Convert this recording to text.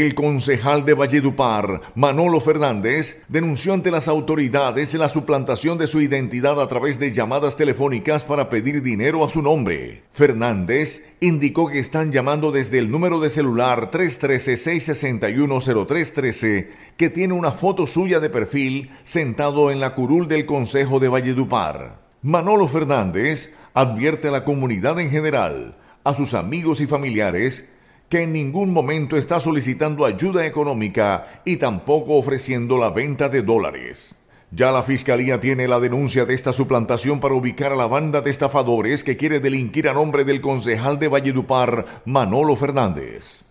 El concejal de Valledupar, Manolo Fernández, denunció ante las autoridades la suplantación de su identidad a través de llamadas telefónicas para pedir dinero a su nombre. Fernández indicó que están llamando desde el número de celular 313-661-0313, que tiene una foto suya de perfil sentado en la curul del Consejo de Valledupar. Manolo Fernández advierte a la comunidad en general, a sus amigos y familiares, que en ningún momento está solicitando ayuda económica y tampoco ofreciendo la venta de dólares. Ya la fiscalía tiene la denuncia de esta suplantación para ubicar a la banda de estafadores que quiere delinquir a nombre del concejal de Valledupar, Manolo Fernández.